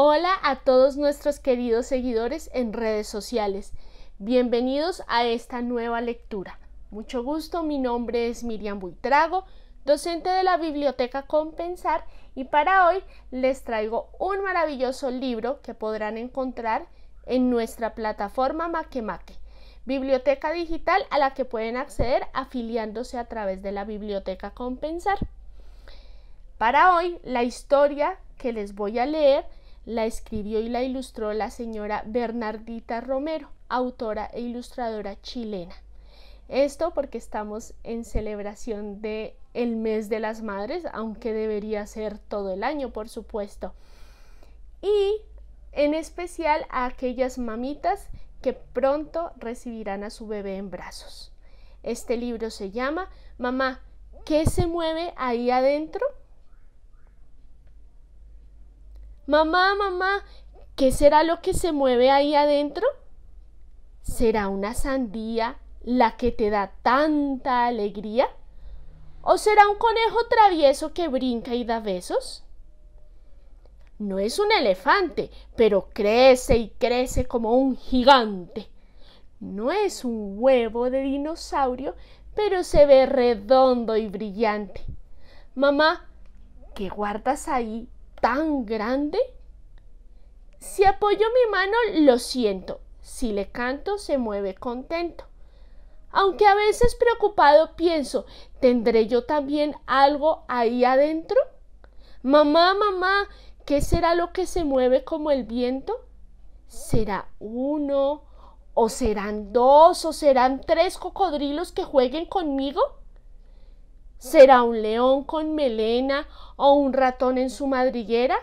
Hola a todos nuestros queridos seguidores en redes sociales. Bienvenidos a esta nueva lectura. Mucho gusto, mi nombre es Miriam Buitrago, docente de la Biblioteca Compensar y para hoy les traigo un maravilloso libro que podrán encontrar en nuestra plataforma Maquemaque, biblioteca digital a la que pueden acceder afiliándose a través de la Biblioteca Compensar. Para hoy, la historia que les voy a leer la escribió y la ilustró la señora Bernardita Romero, autora e ilustradora chilena. Esto porque estamos en celebración de el mes de las madres, aunque debería ser todo el año, por supuesto. Y en especial a aquellas mamitas que pronto recibirán a su bebé en brazos. Este libro se llama Mamá, ¿qué se mueve ahí adentro? Mamá, mamá, ¿qué será lo que se mueve ahí adentro? ¿Será una sandía la que te da tanta alegría? ¿O será un conejo travieso que brinca y da besos? No es un elefante, pero crece y crece como un gigante. No es un huevo de dinosaurio, pero se ve redondo y brillante. Mamá, ¿qué guardas ahí tan grande? Si apoyo mi mano, lo siento. Si le canto, se mueve contento. Aunque a veces preocupado pienso, ¿tendré yo también algo ahí adentro? Mamá, mamá, ¿qué será lo que se mueve como el viento? ¿Será uno? ¿O serán dos? ¿O serán tres cocodrilos que jueguen conmigo? ¿Será un león con melena o un ratón en su madriguera?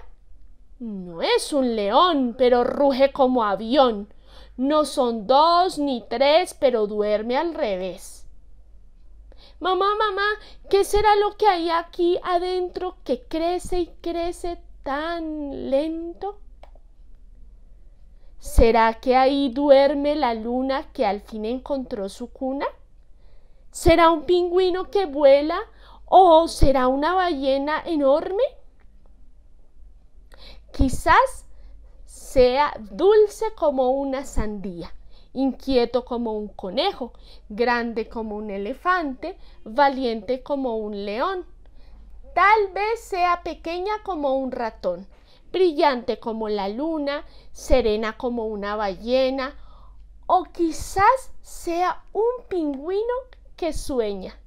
No es un león, pero ruge como avión. No son dos ni tres, pero duerme al revés. Mamá, mamá, ¿qué será lo que hay aquí adentro que crece y crece tan lento? ¿Será que ahí duerme la luna que al fin encontró su cuna? ¿Será un pingüino que vuela o será una ballena enorme? Quizás sea dulce como una sandía, inquieto como un conejo, grande como un elefante, valiente como un león. Tal vez sea pequeña como un ratón, brillante como la luna, serena como una ballena, o quizás sea un pingüino que sueña.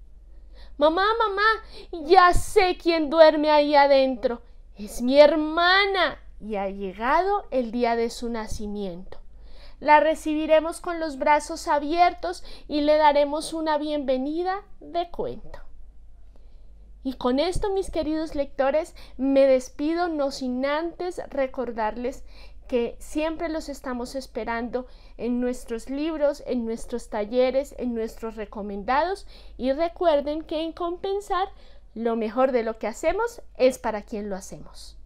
Mamá, mamá, ya sé quién duerme ahí adentro. Es mi hermana. Y ha llegado el día de su nacimiento. La recibiremos con los brazos abiertos y le daremos una bienvenida de cuento. Y con esto, mis queridos lectores, me despido no sin antes recordarles que siempre los estamos esperando en nuestros libros, en nuestros talleres, en nuestros recomendados y recuerden que en compensar lo mejor de lo que hacemos es para quien lo hacemos.